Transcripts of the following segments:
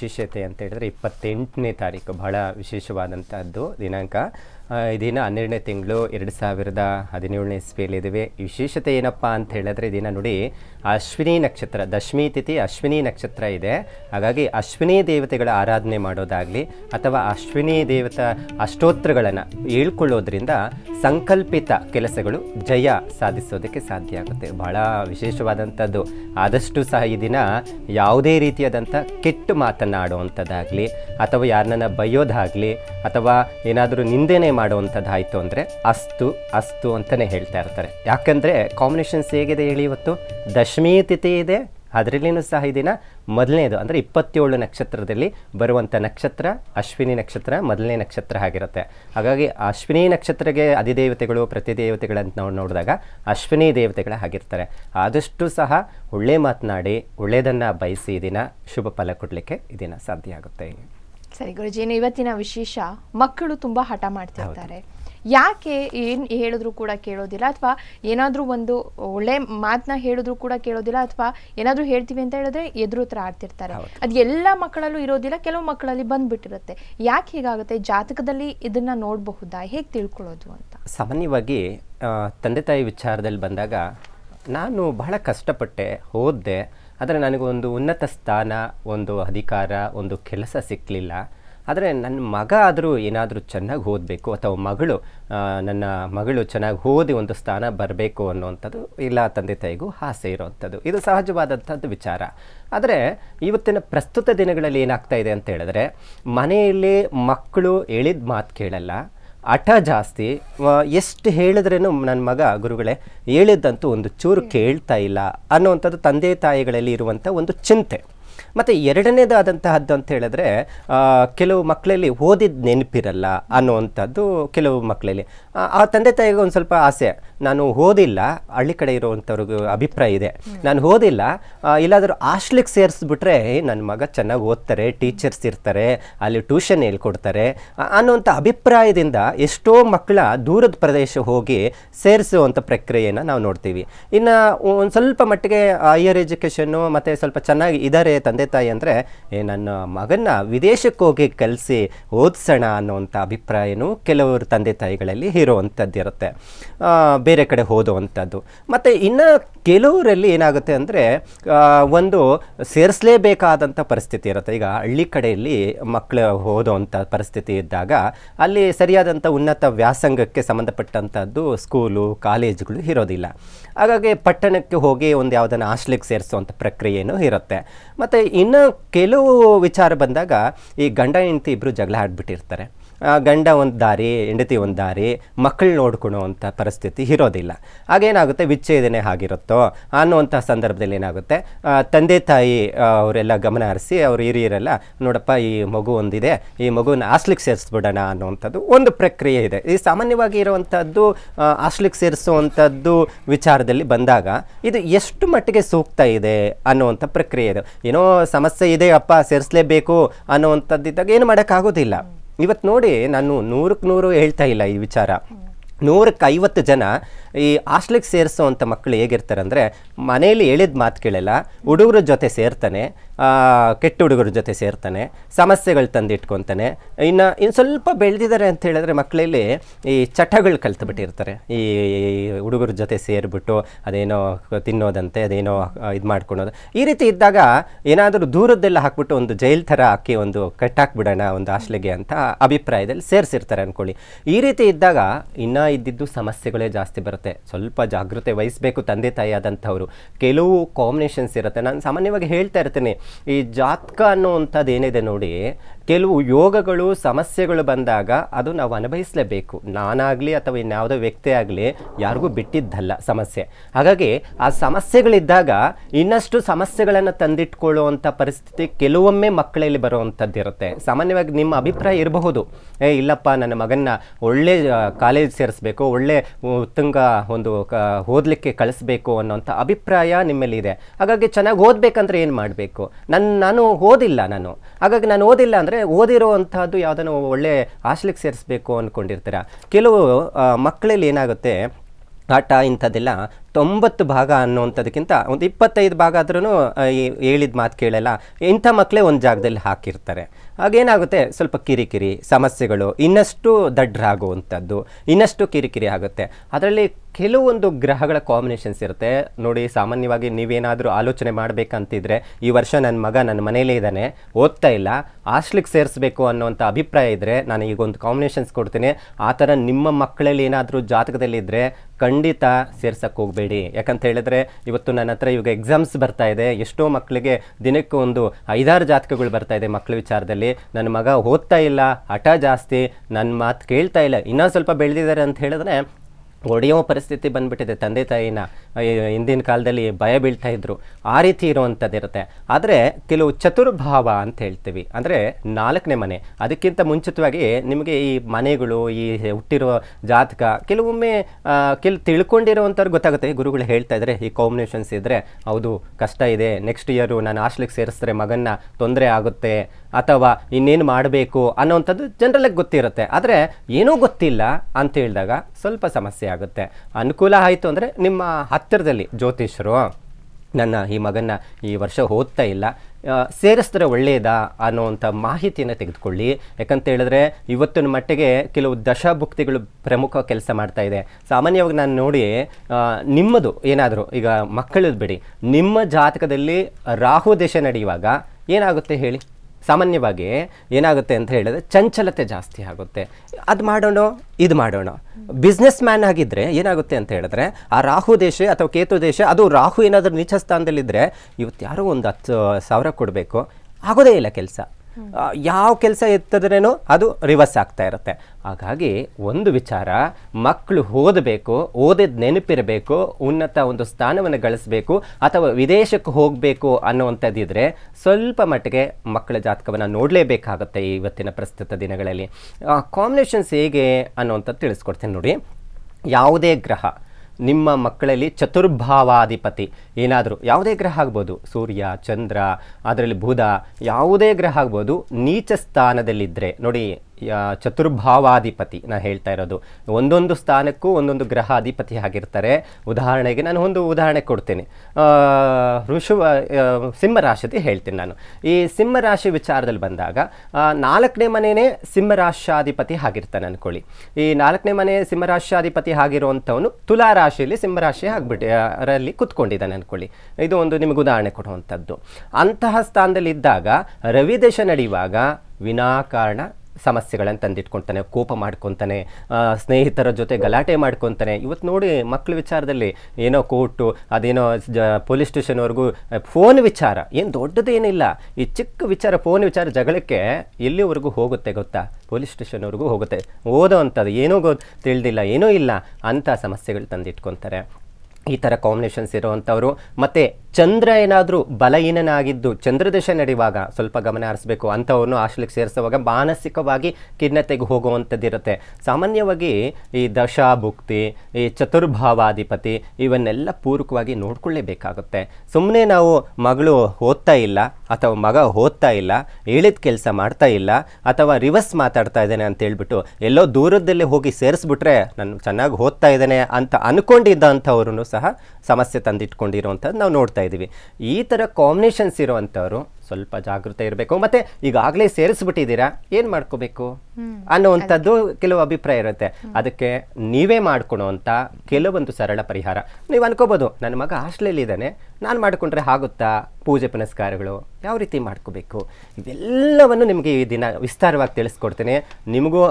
ವಿಶೇಷತೆ ಅಂತ ಹೇಳಿದ್ರೆ ಇಪ್ಪತ್ತೆಂಟನೇ ತಾರೀಕು ಬಹಳ ವಿಶೇಷವಾದಂತಹದ್ದು ದಿನಾಂಕ ಇದೀನ ಹನ್ನೆರಡನೇ ತಿಂಗಳು ಎರಡು ಸಾವಿರದ ಹದಿನೇಳನೇ ಇಸ್ವಿಯಲ್ಲಿದ್ದೀವಿ ವಿಶೇಷತೆ ಏನಪ್ಪ ಅಂತ ಹೇಳಿದ್ರೆ ಇದನ್ನು ನೋಡಿ ಅಶ್ವಿನಿ ನಕ್ಷತ್ರ ದಶಮಿ ತಿಥಿ ಅಶ್ವಿನಿ ನಕ್ಷತ್ರ ಇದೆ ಹಾಗಾಗಿ ಅಶ್ವಿನಿ ದೇವತೆಗಳ ಆರಾಧನೆ ಮಾಡೋದಾಗಲಿ ಅಥವಾ ಅಶ್ವಿನಿ ದೇವತ ಅಷ್ಟೋತ್ರಗಳನ್ನು ಹೇಳ್ಕೊಳ್ಳೋದ್ರಿಂದ ಸಂಕಲ್ಪಿತ ಕೆಲಸಗಳು ಜಯ ಸಾಧಿಸೋದಕ್ಕೆ ಸಾಧ್ಯ ಆಗುತ್ತೆ ಬಹಳ ವಿಶೇಷವಾದಂಥದ್ದು ಆದಷ್ಟು ಸಹ ಈ ದಿನ ಯಾವುದೇ ರೀತಿಯಾದಂಥ ಕೆಟ್ಟು ಮಾತನಾಡುವಂಥದ್ದಾಗಲಿ ಅಥವಾ ಯಾರನ್ನ ಬೈಯೋದಾಗಲಿ ಅಥವಾ ಏನಾದರೂ ನಿಂದೆನೆ ಮಾಡುವಂಥದ್ದಾಯಿತು ಅಂದರೆ ಅಸ್ತು ಅಸ್ತು ಅಂತಲೇ ಹೇಳ್ತಾ ಇರ್ತಾರೆ ಯಾಕಂದರೆ ಕಾಂಬಿನೇಷನ್ಸ್ ಹೇಗಿದೆ ಹೇಳಿ ಇವತ್ತು ದಶಮಿ ತಿಥಿ ಇದೆ ಅದರಲ್ಲಿಯೂ ಸಹ ಈ ದಿನ ಮೊದಲನೇದು ಅಂದರೆ ಇಪ್ಪತ್ತೇಳು ನಕ್ಷತ್ರದಲ್ಲಿ ಬರುವಂಥ ನಕ್ಷತ್ರ ಅಶ್ವಿನಿ ನಕ್ಷತ್ರ ಮೊದಲನೇ ನಕ್ಷತ್ರ ಆಗಿರುತ್ತೆ ಹಾಗಾಗಿ ಅಶ್ವಿನಿ ನಕ್ಷತ್ರಕ್ಕೆ ಅಧಿದೇವತೆಗಳು ಪ್ರತಿದೇವತೆಗಳಂತ ನಾವು ನೋಡಿದಾಗ ಅಶ್ವಿನಿ ದೇವತೆಗಳ ಆಗಿರ್ತಾರೆ ಆದಷ್ಟು ಸಹ ಒಳ್ಳೆ ಮಾತನಾಡಿ ಒಳ್ಳೆಯದನ್ನು ಬಯಸಿ ದಿನ ಶುಭ ಫಲ ಕೊಡಲಿಕ್ಕೆ ಇದನ್ನು ಸಾಧ್ಯ ಆಗುತ್ತೆ ಸರಿ ಗುರುಜಿ ಇವತ್ತಿನ ವಿಶೇಷ ಮಕ್ಕಳು ತುಂಬಾ ಹಠ ಮಾಡ್ತಿರ್ತಾರೆ ಯಾಕೆ ಏನ್ ಹೇಳಿದ್ರು ಕೂಡ ಕೇಳೋದಿಲ್ಲ ಅಥವಾ ಏನಾದ್ರೂ ಒಂದು ಒಳ್ಳೆ ಮಾತನ್ನ ಹೇಳಿದ್ರು ಕೂಡ ಕೇಳೋದಿಲ್ಲ ಅಥವಾ ಏನಾದ್ರೂ ಹೇಳ್ತೀವಿ ಅಂತ ಹೇಳಿದ್ರೆ ಎದುರು ಹತ್ರ ಆಡ್ತಿರ್ತಾರೆ ಅದು ಎಲ್ಲ ಮಕ್ಕಳಲ್ಲೂ ಇರೋದಿಲ್ಲ ಕೆಲವು ಮಕ್ಕಳಲ್ಲಿ ಬಂದ್ಬಿಟ್ಟಿರುತ್ತೆ ಯಾಕೆ ಹೀಗಾಗುತ್ತೆ ಜಾತಕದಲ್ಲಿ ಇದನ್ನ ನೋಡಬಹುದಾ ಹೇಗೆ ತಿಳ್ಕೊಳ್ಳೋದು ಅಂತ ಸಾಮಾನ್ಯವಾಗಿ ತಂದೆ ತಾಯಿ ವಿಚಾರದಲ್ಲಿ ಬಂದಾಗ ನಾನು ಬಹಳ ಕಷ್ಟಪಟ್ಟೆ ಓದಿದೆ ಆದರೆ ನನಗೊಂದು ಉನ್ನತ ಸ್ಥಾನ ಒಂದು ಅಧಿಕಾರ ಒಂದು ಕೆಲಸ ಸಿಕ್ಕಲಿಲ್ಲ ಆದರೆ ನನ್ನ ಮಗ ಆದರೂ ಏನಾದರೂ ಚೆನ್ನಾಗಿ ಓದಬೇಕು ಅಥವಾ ಮಗಳು ನನ್ನ ಮಗಳು ಚೆನ್ನಾಗಿ ಓದಿ ಒಂದು ಸ್ಥಾನ ಬರಬೇಕು ಅನ್ನುವಂಥದ್ದು ಇಲ್ಲ ತಂದೆ ತಾಯಿಗೂ ಆಸೆ ಇರುವಂಥದ್ದು ಇದು ಸಹಜವಾದಂಥದ್ದು ವಿಚಾರ ಆದರೆ ಇವತ್ತಿನ ಪ್ರಸ್ತುತ ದಿನಗಳಲ್ಲಿ ಏನಾಗ್ತಾ ಇದೆ ಅಂತ ಹೇಳಿದ್ರೆ ಮನೆಯಲ್ಲಿ ಮಕ್ಕಳು ಹೇಳಿದ ಮಾತು ಕೇಳಲ್ಲ ಹಠ ಜಾಸ್ತಿ ಎಷ್ಟು ಹೇಳಿದ್ರೇನು ನನ್ನ ಮಗ ಗುರುಗಳೇ ಹೇಳಿದ್ದಂತೂ ಒಂದು ಚೂರು ಕೇಳ್ತಾ ಇಲ್ಲ ಅನ್ನುವಂಥದ್ದು ತಂದೆ ತಾಯಿಗಳಲ್ಲಿ ಇರುವಂಥ ಒಂದು ಚಿಂತೆ ಮತ್ತು ಎರಡನೇದಾದಂತಹದ್ದು ಅಂತ ಹೇಳಿದ್ರೆ ಕೆಲವು ಮಕ್ಕಳಲ್ಲಿ ಓದಿದ ನೆನಪಿರಲ್ಲ ಅನ್ನುವಂಥದ್ದು ಕೆಲವು ಮಕ್ಕಳಲ್ಲಿ ಆ ತಂದೆ ತಾಯಿಗೆ ಒಂದು ಸ್ವಲ್ಪ ಆಸೆ ನಾನು ಓದಿಲ್ಲ ಹಳ್ಳಿ ಕಡೆ ಇರುವಂಥವ್ರಿಗೆ ಅಭಿಪ್ರಾಯ ಇದೆ ನಾನು ಓದಿಲ್ಲ ಇಲ್ಲಾದರೂ ಆಸ್ಟ್ಲಿಗೆ ಸೇರಿಸ್ಬಿಟ್ರೆ ನನ್ನ ಮಗ ಚೆನ್ನಾಗಿ ಓದ್ತಾರೆ ಟೀಚರ್ಸ್ ಇರ್ತಾರೆ ಅಲ್ಲಿ ಟ್ಯೂಷನ್ ಹೇಳ್ಕೊಡ್ತಾರೆ ಅನ್ನೋಂಥ ಅಭಿಪ್ರಾಯದಿಂದ ಎಷ್ಟೋ ಮಕ್ಕಳ ದೂರದ ಪ್ರದೇಶ ಹೋಗಿ ಸೇರಿಸುವಂಥ ಪ್ರಕ್ರಿಯೆಯನ್ನು ನಾವು ನೋಡ್ತೀವಿ ಇನ್ನು ಒಂದು ಸ್ವಲ್ಪ ಮಟ್ಟಿಗೆ ಹೈಯರ್ ಎಜುಕೇಷನ್ನು ಮತ್ತು ಸ್ವಲ್ಪ ಚೆನ್ನಾಗಿ ಇದ್ದಾರೆ ತಂದೆ ತಾಯಿ ಅಂದರೆ ನನ್ನ ಮಗನ ವಿದೇಶಕ್ಕೆ ಹೋಗಿ ಕಲಿಸಿ ಓದಿಸೋಣ ಅನ್ನೋವಂಥ ಅಭಿಪ್ರಾಯನೂ ಕೆಲವರು ತಂದೆ ತಾಯಿಗಳಲ್ಲಿ ಇರುವಂಥದ್ದಿರುತ್ತೆ ಬೇರೆ ಕಡೆ ಹೋದಂಥದ್ದು ಮತ್ತು ಇನ್ನು ಕೆಲವರಲ್ಲಿ ಏನಾಗುತ್ತೆ ಅಂದರೆ ಒಂದು ಸೇರಿಸಲೇಬೇಕಾದಂಥ ಪರಿಸ್ಥಿತಿ ಇರುತ್ತೆ ಈಗ ಹಳ್ಳಿ ಕಡೆಯಲ್ಲಿ ಮಕ್ಕಳು ಹೋದಂಥ ಪರಿಸ್ಥಿತಿ ಇದ್ದಾಗ ಅಲ್ಲಿ ಸರಿಯಾದಂಥ ಉನ್ನತ ವ್ಯಾಸಂಗಕ್ಕೆ ಸಂಬಂಧಪಟ್ಟಂಥದ್ದು ಸ್ಕೂಲು ಕಾಲೇಜುಗಳು ಇರೋದಿಲ್ಲ ಹಾಗಾಗಿ ಪಟ್ಟಣಕ್ಕೆ ಹೋಗಿ ಒಂದು ಯಾವುದನ್ನು ಹಾಸ್ಟ್ಲಿಗೆ ಸೇರಿಸುವಂಥ ಪ್ರಕ್ರಿಯೆಯೂ ಇರುತ್ತೆ ಮತ್ತು ಇನ್ನು ಕೆಲವು ವಿಚಾರ ಬಂದಾಗ ಈ ಗಂಡ ಹೆಂಡತಿ ಇಬ್ಬರು ಜಗಳ ಆಡ್ಬಿಟ್ಟಿರ್ತಾರೆ ಗಂಡ ಒಂದು ದಾರಿ ಹೆಂಡತಿ ಒಂದು ದಾರಿ ಮಕ್ಕಳು ನೋಡ್ಕೊಳೋ ಅಂಥ ಪರಿಸ್ಥಿತಿ ಇರೋದಿಲ್ಲ ಆಗೇನಾಗುತ್ತೆ ವಿಚ್ಛೇದನೆ ಆಗಿರುತ್ತೋ ಅನ್ನುವಂಥ ಸಂದರ್ಭದಲ್ಲಿ ಏನಾಗುತ್ತೆ ತಂದೆ ತಾಯಿ ಅವರೆಲ್ಲ ಗಮನ ಹರಿಸಿ ಅವ್ರ ಹಿರಿಯರೆಲ್ಲ ನೋಡಪ್ಪ ಈ ಮಗು ಒಂದಿದೆ ಈ ಮಗುನ ಆಸ್ಲಿಕ್ ಸೇರಿಸ್ಬಿಡೋಣ ಅನ್ನುವಂಥದ್ದು ಒಂದು ಪ್ರಕ್ರಿಯೆ ಇದೆ ಈ ಸಾಮಾನ್ಯವಾಗಿ ಇರುವಂಥದ್ದು ಆಸ್ಲಿಕ್ ಸೇರಿಸುವಂಥದ್ದು ವಿಚಾರದಲ್ಲಿ ಬಂದಾಗ ಇದು ಎಷ್ಟು ಮಟ್ಟಿಗೆ ಸೂಕ್ತ ಇದೆ ಅನ್ನುವಂಥ ಪ್ರಕ್ರಿಯೆ ಇದು ಏನೋ ಸಮಸ್ಯೆ ಇದೆ ಅಪ್ಪ ಸೇರಿಸಲೇಬೇಕು ಅನ್ನುವಂಥದ್ದಿದ್ದಾಗ ಏನು ಮಾಡೋಕ್ಕಾಗೋದಿಲ್ಲ ಇವತ್ತು ನೋಡಿ ನಾನು ನೂರಕ್ಕೆ ನೂರು ಹೇಳ್ತಾ ಇಲ್ಲ ಈ ವಿಚಾರ ನೂರಕ್ಕೆ ಐವತ್ತು ಜನ ಈ ಹಾಸ್ಟ್ಲಿಗೆ ಸೇರಿಸೋ ಅಂಥ ಮಕ್ಕಳು ಹೇಗಿರ್ತಾರೆ ಅಂದರೆ ಮನೆಯಲ್ಲಿ ಹೇಳಿದ ಮಾತು ಕೇಳಲ್ಲ ಹುಡುಗರ ಜೊತೆ ಸೇರ್ತಾನೆ ಕೆಟ್ಟ ಹುಡುಗರ ಜೊತೆ ಸೇರ್ತಾನೆ ಸಮಸ್ಯೆಗಳು ತಂದಿಟ್ಕೊತಾನೆ ಇನ್ನು ಇನ್ನು ಸ್ವಲ್ಪ ಬೆಳೆದಿದ್ದಾರೆ ಅಂತ ಹೇಳಿದ್ರೆ ಮಕ್ಕಳಲ್ಲಿ ಈ ಚಟಗಳು ಕಲ್ತ್ಬಿಟ್ಟಿರ್ತಾರೆ ಈ ಹುಡುಗರ ಜೊತೆ ಸೇರಿಬಿಟ್ಟು ಅದೇನೋ ತಿನ್ನೋದಂತೆ ಅದೇನೋ ಇದು ಮಾಡ್ಕೊಳೋದು ಈ ರೀತಿ ಇದ್ದಾಗ ಏನಾದರೂ ದೂರದ್ದೆಲ್ಲ ಹಾಕ್ಬಿಟ್ಟು ಒಂದು ಜೈಲ್ ಥರ ಹಾಕಿ ಒಂದು ಕಟ್ಟಾಕ್ಬಿಡೋಣ ಒಂದು ಆಶ್ಲೆಗೆ ಅಂತ ಅಭಿಪ್ರಾಯದಲ್ಲಿ ಸೇರಿಸಿರ್ತಾರೆ ಅಂದ್ಕೊಳ್ಳಿ ಈ ರೀತಿ ಇದ್ದಾಗ ಇನ್ನೂ ಇದ್ದಿದ್ದು ಸಮಸ್ಯೆಗಳೇ ಜಾಸ್ತಿ ಬರುತ್ತೆ ಸ್ವಲ್ಪ ಜಾಗೃತೆ ವಹಿಸಬೇಕು ತಂದೆ ತಾಯಿ ಆದಂಥವ್ರು ಕೆಲವು ಕಾಂಬಿನೇಷನ್ಸ್ ಇರುತ್ತೆ ನಾನು ಸಾಮಾನ್ಯವಾಗಿ ಹೇಳ್ತಾ ಇರ್ತೀನಿ ಈ ಜಾತ್ಕ ಅನ್ನುವಂಥದ್ದು ಏನಿದೆ ನೋಡಿ ಕೆಲವು ಯೋಗಗಳು ಸಮಸ್ಯೆಗಳು ಬಂದಾಗ ಅದು ನಾವು ಅನುಭವಿಸಲೇಬೇಕು ನಾನಾಗಲಿ ಅಥವಾ ಇನ್ಯಾವುದೋ ವ್ಯಕ್ತಿ ಆಗಲಿ ಯಾರಿಗೂ ಬಿಟ್ಟಿದ್ದಲ್ಲ ಸಮಸ್ಯೆ ಹಾಗಾಗಿ ಆ ಸಮಸ್ಯೆಗಳಿದ್ದಾಗ ಇನ್ನಷ್ಟು ಸಮಸ್ಯೆಗಳನ್ನು ತಂದಿಟ್ಕೊಳ್ಳುವಂಥ ಪರಿಸ್ಥಿತಿ ಕೆಲವೊಮ್ಮೆ ಮಕ್ಕಳಲ್ಲಿ ಬರುವಂಥದ್ದಿರುತ್ತೆ ಸಾಮಾನ್ಯವಾಗಿ ನಿಮ್ಮ ಅಭಿಪ್ರಾಯ ಇರಬಹುದು ಏ ಇಲ್ಲಪ್ಪ ನನ್ನ ಮಗನ್ನ ಒಳ್ಳೆ ಕಾಲೇಜ್ ಸೇರಿಸ್ಬೇಕು ಒಳ್ಳೆ ಉತ್ತುಂಗ ಒಂದು ಕ ಓದಲಿಕ್ಕೆ ಕಳಿಸ್ಬೇಕು ಅನ್ನೋಂಥ ಅಭಿಪ್ರಾಯ ನಿಮ್ಮಲ್ಲಿ ಇದೆ ಹಾಗಾಗಿ ಚೆನ್ನಾಗಿ ಓದಬೇಕಂದ್ರೆ ಏನು ಮಾಡಬೇಕು ನನ್ನ ನಾನು ಓದಿಲ್ಲ ನಾನು ಹಾಗಾಗಿ ನಾನು ಓದಿಲ್ಲ ಅಂದರೆ ಓದಿರೋವಂಥದ್ದು ಯಾವುದನ್ನು ಒಳ್ಳೆ ಹಾಸ್ಟ್ಲಿಗೆ ಸೇರಿಸ್ಬೇಕು ಅಂದ್ಕೊಂಡಿರ್ತೀರ ಕೆಲವು ಮಕ್ಕಳಲ್ಲಿ ಏನಾಗುತ್ತೆ ಆಟ ಇಂಥದ್ದೆಲ್ಲ ತೊಂಬತ್ತು ಭಾಗ ಅನ್ನೋವಂಥದಕ್ಕಿಂತ ಒಂದು ಇಪ್ಪತ್ತೈದು ಭಾಗ ಆದ್ರೂ ಹೇಳಿದ ಮಾತು ಕೇಳಲ್ಲ ಇಂಥ ಮಕ್ಕಳೇ ಒಂದು ಜಾಗದಲ್ಲಿ ಹಾಕಿರ್ತಾರೆ ಹಾಗೇನಾಗುತ್ತೆ ಸ್ವಲ್ಪ ಕಿರಿಕಿರಿ ಸಮಸ್ಯೆಗಳು ಇನ್ನಷ್ಟು ದಡ್ರಾಗುವಂಥದ್ದು ಇನ್ನಷ್ಟು ಕಿರಿಕಿರಿ ಆಗುತ್ತೆ ಅದರಲ್ಲಿ ಕೆಲವೊಂದು ಗ್ರಹಗಳ ಕಾಂಬಿನೇಷನ್ಸ್ ಇರುತ್ತೆ ನೋಡಿ ಸಾಮಾನ್ಯವಾಗಿ ನೀವೇನಾದರೂ ಆಲೋಚನೆ ಮಾಡಬೇಕಂತಿದ್ರೆ ಈ ವರ್ಷ ನನ್ನ ಮಗ ನನ್ನ ಮನೇಲೇ ಇದ್ದಾನೆ ಓದ್ತಾ ಇಲ್ಲ ಹಾಸ್ಟ್ಲಿಗೆ ಸೇರಿಸ್ಬೇಕು ಅನ್ನೋಂಥ ಅಭಿಪ್ರಾಯ ಇದ್ದರೆ ನಾನು ಈಗ ಒಂದು ಕಾಂಬಿನೇಷನ್ಸ್ ಕೊಡ್ತೀನಿ ಆ ಥರ ನಿಮ್ಮ ಮಕ್ಕಳಲ್ಲಿ ಏನಾದರೂ ಜಾತಕದಲ್ಲಿದ್ದರೆ ಖಂಡಿತ ಸೇರ್ಸಕ್ಕೆ ಹೋಗಬೇಡಿ ಯಾಕಂತ ಹೇಳಿದ್ರೆ ಇವತ್ತು ನನ್ನ ಹತ್ರ ಇವಾಗ ಎಕ್ಸಾಮ್ಸ್ ಬರ್ತಾ ಇದೆ ಎಷ್ಟೋ ಮಕ್ಕಳಿಗೆ ದಿನಕ್ಕೆ ಒಂದು ಐದಾರು ಜಾತಕಗಳು ಬರ್ತಾ ಇದೆ ಮಕ್ಕಳ ವಿಚಾರದಲ್ಲಿ ನನ್ನ ಮಗ ಓದ್ತಾ ಇಲ್ಲ ಹಠ ಜಾಸ್ತಿ ನನ್ನ ಮಾತು ಕೇಳ್ತಾ ಇಲ್ಲ ಇನ್ನೊಂದು ಸ್ವಲ್ಪ ಬೆಳೆದಿದ್ದಾರೆ ಅಂತ ಹೇಳಿದ್ರೆ ಒಡೆಯೋ ಪರಿಸ್ಥಿತಿ ಬಂದ್ಬಿಟ್ಟಿದೆ ತಂದೆ ತಾಯಿನ ಹಿಂದಿನ ಕಾಲದಲ್ಲಿ ಭಯ ಬೀಳ್ತಾ ಇದ್ರು ಆ ರೀತಿ ಇರುತ್ತೆ ಆದರೆ ಕೆಲವು ಚತುರ್ಭಾವ ಅಂತ ಹೇಳ್ತೀವಿ ಅಂದರೆ ನಾಲ್ಕನೇ ಮನೆ ಅದಕ್ಕಿಂತ ಮುಂಚಿತವಾಗಿ ನಿಮಗೆ ಈ ಮನೆಗಳು ಈ ಹುಟ್ಟಿರೋ ಜಾತಕ ಕೆಲವೊಮ್ಮೆ ಕೆಲ ತಿಳ್ಕೊಂಡಿರೋವಂಥವ್ರು ಗೊತ್ತಾಗುತ್ತೆ ಗುರುಗಳು ಹೇಳ್ತಾ ಇದ್ರೆ ಈ ಕಾಂಬಿನೇಷನ್ಸ್ ಇದ್ದರೆ ಹೌದು ಕಷ್ಟ ಇದೆ ನೆಕ್ಸ್ಟ್ ಇಯರು ನಾನು ಆಶ್ಲಿಗೆ ಸೇರಿಸಿದ್ರೆ ಮಗನ್ನ ತೊಂದರೆ ಆಗುತ್ತೆ ಅಥವಾ ಇನ್ನೇನು ಮಾಡಬೇಕು ಅನ್ನೋವಂಥದ್ದು ಜನರಲ್ಲಿ ಗೊತ್ತಿರುತ್ತೆ ಆದರೆ ಏನೂ ಗೊತ್ತಿಲ್ಲ ಅಂತ ಹೇಳಿದಾಗ ಸ್ವಲ್ಪ ಸಮಸ್ಯೆ ಆಗುತ್ತೆ ಅನುಕೂಲ ಆಯಿತು ಅಂದರೆ ನಿಮ್ಮ ಹತ್ತಿರದಲ್ಲಿ ಜ್ಯೋತಿಷರು ನನ್ನ ಈ ಮಗನ್ನ ಈ ವರ್ಷ ಓದ್ತಾ ಇಲ್ಲ ಸೇರಿಸಿದ್ರೆ ಒಳ್ಳೆಯದಾ ಅನ್ನೋವಂಥ ಮಾಹಿತಿಯನ್ನು ತೆಗೆದುಕೊಳ್ಳಿ ಯಾಕಂತ ಹೇಳಿದ್ರೆ ಇವತ್ತಿನ ಮಟ್ಟಿಗೆ ಕೆಲವು ದಶಾಭುಕ್ತಿಗಳು ಪ್ರಮುಖ ಕೆಲಸ ಮಾಡ್ತಾ ಇದೆ ಸಾಮಾನ್ಯವಾಗಿ ನಾನು ನೋಡಿ ನಿಮ್ಮದು ಏನಾದರೂ ಈಗ ಮಕ್ಕಳದ್ದು ಬಿಡಿ ನಿಮ್ಮ ಜಾತಕದಲ್ಲಿ ರಾಹು ದೇಶ ನಡೆಯುವಾಗ ಏನಾಗುತ್ತೆ ಹೇಳಿ ಸಾಮಾನ್ಯವಾಗಿ ಏನಾಗುತ್ತೆ ಅಂತ ಹೇಳಿದ್ರೆ ಚಂಚಲತೆ ಜಾಸ್ತಿ ಆಗುತ್ತೆ ಅದು ಮಾಡೋಣ ಇದು ಮಾಡೋಣ ಬಿಸ್ನೆಸ್ ಮ್ಯಾನ್ ಆಗಿದ್ದರೆ ಏನಾಗುತ್ತೆ ಅಂತ ಹೇಳಿದ್ರೆ ಆ ರಾಹು ದೇಶ ಅಥವಾ ಕೇತು ದೇಶ ಅದು ರಾಹು ಏನಾದರೂ ನೀಚ ಸ್ಥಾನದಲ್ಲಿದ್ದರೆ ಇವತ್ತು ಯಾರೋ ಒಂದು ಹತ್ತು ಸಾವಿರ ಕೊಡಬೇಕು ಆಗೋದೇ ಇಲ್ಲ ಕೆಲಸ ಯಾವ ಕೆಲಸ ಎತ್ತದ್ರೇನೋ ಅದು ರಿವರ್ಸ್ ಆಗ್ತಾ ಇರುತ್ತೆ ಹಾಗಾಗಿ ಒಂದು ವಿಚಾರ ಮಕ್ಕಳು ಓದಬೇಕು ಓದಿದ ನೆನಪಿರಬೇಕು ಉನ್ನತ ಒಂದು ಸ್ಥಾನವನ್ನು ಗಳಿಸಬೇಕು ಅಥವಾ ವಿದೇಶಕ್ಕೆ ಹೋಗಬೇಕು ಅನ್ನುವಂಥದ್ದಿದ್ರೆ ಸ್ವಲ್ಪ ಮಟ್ಟಿಗೆ ಮಕ್ಕಳ ಜಾತಕವನ್ನು ನೋಡಲೇಬೇಕಾಗುತ್ತೆ ಇವತ್ತಿನ ಪ್ರಸ್ತುತ ದಿನಗಳಲ್ಲಿ ಕಾಂಬಿನೇಷನ್ಸ್ ಹೇಗೆ ಅನ್ನೋವಂಥದ್ದು ತಿಳಿಸ್ಕೊಡ್ತೀನಿ ನೋಡಿ ಯಾವುದೇ ಗ್ರಹ ನಿಮ್ಮ ಮಕ್ಕಳಲ್ಲಿ ಚತುರ್ಭಾವಾಧಿಪತಿ ಏನಾದರೂ ಯಾವುದೇ ಗ್ರಹ ಆಗ್ಬೋದು ಸೂರ್ಯ ಚಂದ್ರ ಅದರಲ್ಲಿ ಬುಧ ಯಾವುದೇ ಗ್ರಹ ಆಗ್ಬೋದು ನೀಚ ಸ್ಥಾನದಲ್ಲಿದ್ದರೆ ನೋಡಿ ಚತುರ್ಭಾವಾಧಿಪತಿ ನಾನು ಹೇಳ್ತಾ ಇರೋದು ಒಂದೊಂದು ಸ್ಥಾನಕ್ಕೂ ಒಂದೊಂದು ಗ್ರಹ ಅಧಿಪತಿ ಆಗಿರ್ತಾರೆ ಉದಾಹರಣೆಗೆ ನಾನು ಒಂದು ಉದಾಹರಣೆ ಕೊಡ್ತೇನೆ ಋಷುವ ಸಿಂಹರಾಶಿ ಹೇಳ್ತೀನಿ ನಾನು ಈ ಸಿಂಹರಾಶಿ ವಿಚಾರದಲ್ಲಿ ಬಂದಾಗ ನಾಲ್ಕನೇ ಮನೆಯೇ ಸಿಂಹರಾಶ್ರಾಧಿಪತಿ ಆಗಿರ್ತಾನೆ ಅಂದ್ಕೊಳ್ಳಿ ಈ ನಾಲ್ಕನೇ ಮನೆ ಸಿಂಹರಾಶಾಧಿಪತಿ ಆಗಿರುವಂಥವನು ತುಲಾರಾಶಿಯಲ್ಲಿ ಸಿಂಹರಾಶಿ ಆಗಿಬಿಟ್ಟು ಅಲ್ಲಿ ಕುತ್ಕೊಂಡಿದ್ದಾನೆ ಅನ್ಕೊಳ್ಳಿ ಇದು ಒಂದು ನಿಮಗೆ ಉದಾಹರಣೆ ಕೊಡುವಂಥದ್ದು ಅಂತಹ ಸ್ಥಾನದಲ್ಲಿ ಇದ್ದಾಗ ನಡೆಯುವಾಗ ವಿನಾಕಾರಣ ಸಮಸ್ಯೆಗಳನ್ನು ತಂದಿಟ್ಕೊಳ್ತಾನೆ ಕೋಪ ಮಾಡ್ಕೊತಾನೆ ಸ್ನೇಹಿತರ ಜೊತೆ ಗಲಾಟೆ ಮಾಡ್ಕೊತಾನೆ ಇವತ್ತು ನೋಡಿ ಮಕ್ಕಳ ವಿಚಾರದಲ್ಲಿ ಏನೋ ಕೋರ್ಟು ಅದೇನೋ ಜ ಪೊಲೀಸ್ ಸ್ಟೇಷನ್ವರೆಗೂ ಫೋನ್ ವಿಚಾರ ಏನು ದೊಡ್ಡದೇನಿಲ್ಲ ಈ ಚಿಕ್ಕ ವಿಚಾರ ಫೋನ್ ವಿಚಾರ ಜಗಳಕ್ಕೆ ಎಲ್ಲಿವರೆಗೂ ಹೋಗುತ್ತೆ ಗೊತ್ತಾ ಪೊಲೀಸ್ ಸ್ಟೇಷನ್ವರೆಗೂ ಹೋಗುತ್ತೆ ಓದೋ ಅಂಥದ್ದು ಏನೋ ಗೊ ತಿಳಿದಿಲ್ಲ ಏನೂ ಇಲ್ಲ ಅಂಥ ಸಮಸ್ಯೆಗಳು ತಂದಿಟ್ಕೊತಾರೆ ಈ ಥರ ಕಾಂಬಿನೇಷನ್ಸ್ ಇರೋವಂಥವ್ರು ಮತ್ತು ಚಂದ್ರ ಏನಾದರೂ ಬಲಹೀನಾಗಿದ್ದು ಚಂದ್ರದಶೆ ನಡೆಯುವಾಗ ಸ್ವಲ್ಪ ಗಮನ ಹರಿಸಬೇಕು ಅಂಥವನ್ನು ಆಶ್ಲಿಗೆ ಸೇರಿಸುವಾಗ ಮಾನಸಿಕವಾಗಿ ಖಿನ್ನತೆಗೆ ಹೋಗುವಂಥದ್ದಿರುತ್ತೆ ಸಾಮಾನ್ಯವಾಗಿ ಈ ದಶಾ ಭುಕ್ತಿ ಈ ಚತುರ್ಭಾವಾಧಿಪತಿ ಇವನ್ನೆಲ್ಲ ಪೂರಕವಾಗಿ ನೋಡ್ಕೊಳ್ಳೇಬೇಕಾಗುತ್ತೆ ಸುಮ್ಮನೆ ನಾವು ಮಗಳು ಓದ್ತಾ ಇಲ್ಲ ಅಥವಾ ಮಗ ಓದ್ತಾ ಇಲ್ಲ ಹೇಳಿದ ಕೆಲಸ ಮಾಡ್ತಾ ಇಲ್ಲ ಅಥವಾ ರಿವರ್ಸ್ ಮಾತಾಡ್ತಾ ಇದ್ದಾನೆ ಅಂತ ಹೇಳ್ಬಿಟ್ಟು ಎಲ್ಲೋ ದೂರದಲ್ಲಿ ಹೋಗಿ ಸೇರಿಸ್ಬಿಟ್ರೆ ನಾನು ಚೆನ್ನಾಗಿ ಓದ್ತಾ ಇದ್ದೇನೆ ಅಂತ ಅಂಥವ್ರೂ ಸಹ ಸಮಸ್ಯೆ ತಂದಿಟ್ಕೊಂಡಿರುವಂಥದ್ದು ನಾವು ನೋಡ್ತೇವೆ ಇದ್ದೀವಿ ಈ ಥರ ಕಾಂಬಿನೇಷನ್ಸ್ ಇರುವಂಥವ್ರು ಸ್ವಲ್ಪ ಜಾಗೃತ ಇರಬೇಕು ಮತ್ತೆ ಈಗಾಗಲೇ ಸೇರಿಸ್ಬಿಟ್ಟಿದ್ದೀರಾ ಏನು ಮಾಡ್ಕೋಬೇಕು ಅನ್ನೋವಂಥದ್ದು ಕೆಲವು ಅಭಿಪ್ರಾಯ ಇರುತ್ತೆ ಅದಕ್ಕೆ ನೀವೇ ಮಾಡ್ಕೊಳೋವಂಥ ಕೆಲವೊಂದು ಸರಳ ಪರಿಹಾರ ನೀವು ಅನ್ಕೋಬೋದು ನನ್ನ ಮಗ ಇದ್ದಾನೆ ನಾನು ಮಾಡಿಕೊಂಡ್ರೆ ಆಗುತ್ತಾ ಪೂಜೆ ಪುನಸ್ಕಾರಗಳು ಯಾವ ರೀತಿ ಮಾಡ್ಕೋಬೇಕು ಇವೆಲ್ಲವನ್ನು ನಿಮಗೆ ಈ ದಿನ ವಿಸ್ತಾರವಾಗಿ ತಿಳಿಸ್ಕೊಡ್ತೀನಿ ನಿಮಗೂ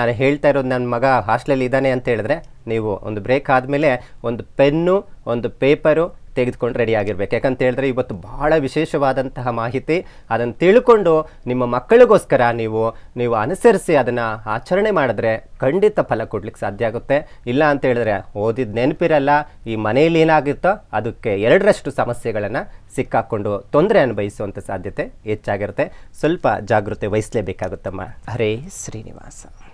ನಾನು ಹೇಳ್ತಾ ಇರೋದು ನನ್ನ ಮಗ ಹಾಸ್ಟೆಲಲ್ಲಿ ಇದ್ದಾನೆ ಅಂತ ಹೇಳಿದ್ರೆ ನೀವು ಒಂದು ಬ್ರೇಕ್ ಆದಮೇಲೆ ಒಂದು ಪೆನ್ನು ಒಂದು ಪೇಪರು ತೆಗೆದುಕೊಂಡು ರೆಡಿ ಆಗಿರ್ಬೇಕು ಯಾಕಂತ ಹೇಳಿದ್ರೆ ಇವತ್ತು ಬಹಳ ವಿಶೇಷವಾದಂತಹ ಮಾಹಿತಿ ಅದನ್ನು ತಿಳ್ಕೊಂಡು ನಿಮ್ಮ ಮಕ್ಕಳಿಗೋಸ್ಕರ ನೀವು ನೀವು ಅನುಸರಿಸಿ ಅದನ್ನು ಆಚರಣೆ ಮಾಡಿದ್ರೆ ಖಂಡಿತ ಫಲ ಕೊಡ್ಲಿಕ್ಕೆ ಸಾಧ್ಯ ಆಗುತ್ತೆ ಇಲ್ಲ ಅಂತ ಹೇಳಿದ್ರೆ ಓದಿದ ನೆನಪಿರಲ್ಲ ಈ ಮನೆಯಲ್ಲಿ ಏನಾಗುತ್ತೋ ಅದಕ್ಕೆ ಎರಡರಷ್ಟು ಸಮಸ್ಯೆಗಳನ್ನು ಸಿಕ್ಕಾಕೊಂಡು ತೊಂದರೆ ಅನುಭವಿಸುವಂಥ ಸಾಧ್ಯತೆ ಹೆಚ್ಚಾಗಿರುತ್ತೆ ಸ್ವಲ್ಪ ಜಾಗೃತಿ ವಹಿಸಲೇಬೇಕಾಗುತ್ತಮ್ಮ ಹರೇ ಶ್ರೀನಿವಾಸ